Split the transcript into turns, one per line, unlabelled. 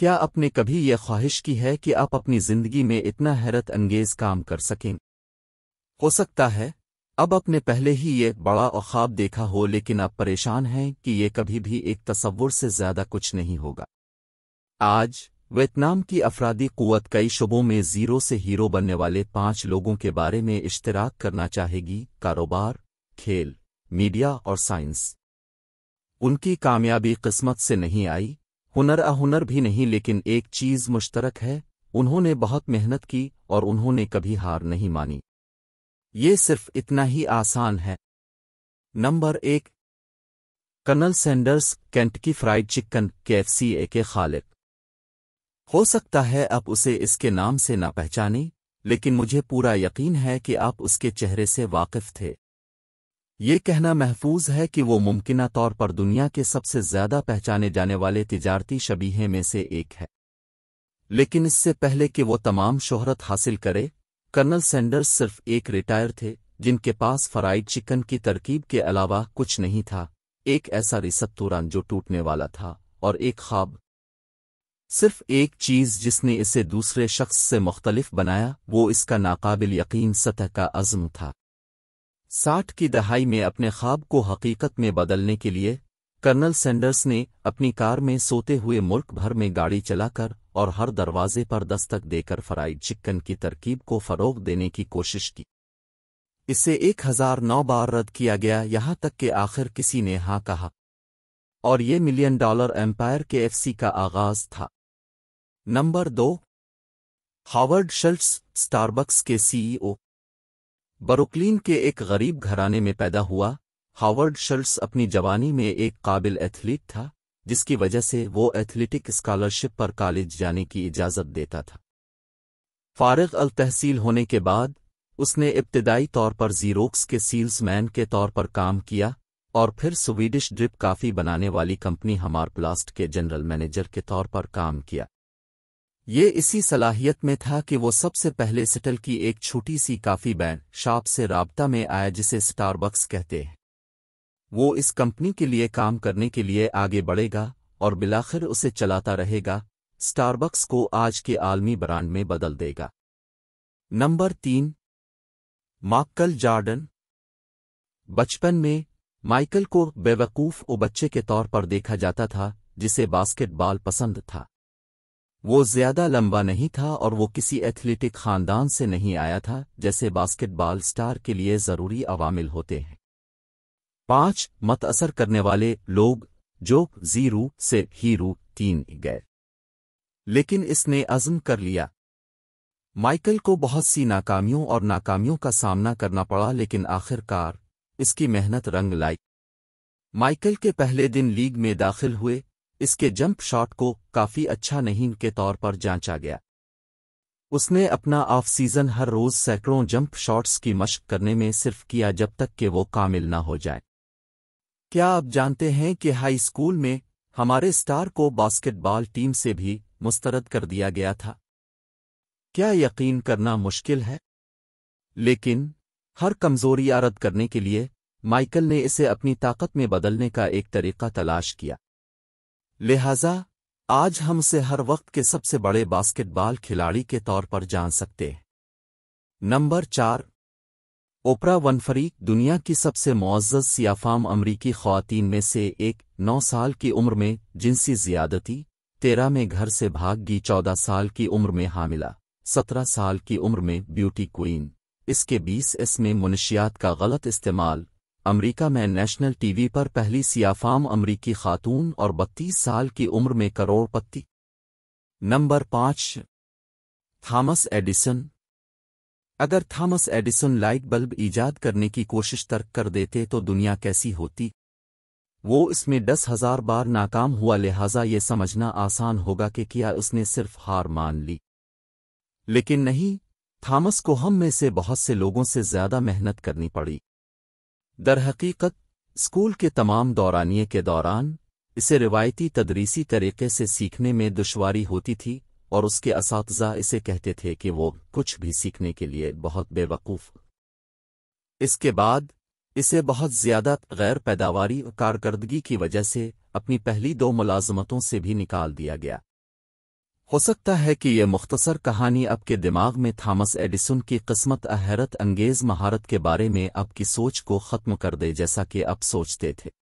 क्या आपने कभी यह ख्वाहिश की है कि आप अपनी जिंदगी में इतना हैरत अंगेज काम कर सकें हो सकता है अब आपने पहले ही ये बड़ा ख्वाब देखा हो लेकिन आप परेशान हैं कि ये कभी भी एक तस्वुर से ज्यादा कुछ नहीं होगा आज वियतनाम की अफराधी कुत कई शुबों में जीरो से हीरो बनने वाले पांच लोगों के बारे में इश्तराक करना चाहेगी कारोबार खेल मीडिया और साइंस उनकी कामयाबी किस्मत से नहीं आई हुनर अहुनर भी नहीं लेकिन एक चीज मुश्तरक है उन्होंने बहुत मेहनत की और उन्होंने कभी हार नहीं मानी ये सिर्फ इतना ही आसान है नंबर एक colonel Sanders Kentucky fried chicken C A के खालिद हो सकता है आप उसे इसके नाम से ना पहचाने लेकिन मुझे पूरा यकीन है कि आप उसके चेहरे से वाकिफ थे ये कहना महफूज है कि वो मुमकिन तौर पर दुनिया के सबसे ज्यादा पहचाने जाने वाले तिजारती शबीहे में से एक है लेकिन इससे पहले कि वो तमाम शोहरत हासिल करे कर्नल सेंडर्स सिर्फ एक रिटायर थे जिनके पास फ्राइड चिकन की तरकीब के अलावा कुछ नहीं था एक ऐसा रिसत्तूरान जो टूटने वाला था और एक खाब सिर्फ एक चीज जिसने इसे दूसरे शख्स से मुख्तलिफ बनाया वो इसका नाकाबिल यकीन सतह का अज़म था साठ की दहाई में अपने ख्वाब को हकीकत में बदलने के लिए कर्नल सैंडर्स ने अपनी कार में सोते हुए मुल्क भर में गाड़ी चलाकर और हर दरवाजे पर दस्तक देकर फ्राइड चिकन की तरकीब को फ़रोग देने की कोशिश की इसे 1009 बार रद्द किया गया यहां तक कि आखिर किसी ने हाँ कहा और ये million dollar empire KFC का आगाज था नंबर दो हावर्ड शल्ट्स स्टारबक्स के सीईओ बरुकलिन के एक गरीब घराने में पैदा हुआ हावर्ड शर्ल्स अपनी जवानी में एक काबिल एथलीट था जिसकी वजह से वो एथलेटिक स्कॉलरशिप पर कॉलेज जाने की इजाज़त देता था फारग अल तहसील होने के बाद उसने इब्तदाई तौर पर जीरोक्स के सील्समैन के तौर पर काम किया और फिर स्वीडिश ड्रिप काफ़ी बनाने वाली कंपनी हमार प्लास्ट के जनरल मैनेजर के तौर पर काम किया ये इसी सलाहियत में था कि वो सबसे पहले सिटल की एक छोटी सी काफ़ी बैन शॉप से राबता में आया जिसे स्टारबक्स कहते हैं वो इस कंपनी के लिए काम करने के लिए आगे बढ़ेगा और बिलाखिर उसे चलाता रहेगा स्टारबक्स को आज के आलमी ब्रांड में बदल देगा नंबर तीन माक्कल जार्डन बचपन में माइकल को बेवकूफ़ ओ बच्चे के तौर पर देखा जाता था जिसे बास्केटबॉल पसंद था वो ज्यादा लंबा नहीं था और वो किसी एथलेटिक खानदान से नहीं आया था जैसे बास्केटबॉल स्टार के लिए ज़रूरी अवामिल होते हैं पांच मत असर करने वाले लोग जो जीरो से हीरो तीन गए लेकिन इसने अज़म कर लिया माइकल को बहुत सी नाकामियों और नाकामियों का सामना करना पड़ा लेकिन आखिरकार इसकी मेहनत रंग लाई माइकल के पहले दिन लीग में दाखिल हुए इसके जंप शॉट को काफी अच्छा नहीं के तौर पर जांचा गया उसने अपना ऑफ सीजन हर रोज सैकड़ों जंप शॉट्स की मशक करने में सिर्फ किया जब तक कि वो कामिल न हो जाए क्या आप जानते हैं कि हाई स्कूल में हमारे स्टार को बास्केटबॉल टीम से भी मुस्तरद कर दिया गया था क्या यकीन करना मुश्किल है लेकिन हर कमजोरी आरद करने के लिए माइकल ने इसे अपनी ताकत में बदलने का एक तरीका तलाश किया लिहाजा आज हम से हर वक्त के सबसे बड़े बास्केटबॉल खिलाड़ी के तौर पर जान सकते हैं नंबर चार ओपरा वनफरी दुनिया की सबसे मुआज़ सियाफाम अमरीकी खातन में से एक नौ साल की उम्र में जिनसी ज्यादती तेरह में घर से भाग गई चौदह साल की उम्र में हामिला सत्रह साल की उम्र में ब्यूटी क्वीन इसके बीस इसमें मुनशियात का गलत इस्तेमाल अमेरिका में नेशनल टीवी पर पहली सियाफाम अमरीकी खातून और बत्तीस साल की उम्र में करोड़पति नंबर पांच थॉमस एडिसन अगर थॉमस एडिसन लाइट बल्ब ईजाद करने की कोशिश तर्क कर देते तो दुनिया कैसी होती वो इसमें दस हजार बार नाकाम हुआ लिहाजा ये समझना आसान होगा कि क्या उसने सिर्फ हार मान ली लेकिन नहीं थॉमस को हम में से बहुत से लोगों से ज्यादा मेहनत करनी पड़ी दरहकीकत स्कूल के तमाम दौरानिए के दौरान इसे रिवायती तदरीसी तरीके से सीखने में दुश्वारी होती थी और उसके इस इसे कहते थे कि वो कुछ भी सीखने के लिए बहुत बेवकूफ़ इसके बाद इसे बहुत ज़्यादा गैर पैदावारी कारकर्दगी की वजह से अपनी पहली दो मुलाजमतों से भी निकाल दिया गया हो सकता है कि ये मुख्तसर कहानी आपके दिमाग में थामस एडिसन की किस्मत अहरत अंगेज महारत के बारे में आपकी सोच को ख़त्म कर दे जैसा कि आप सोचते थे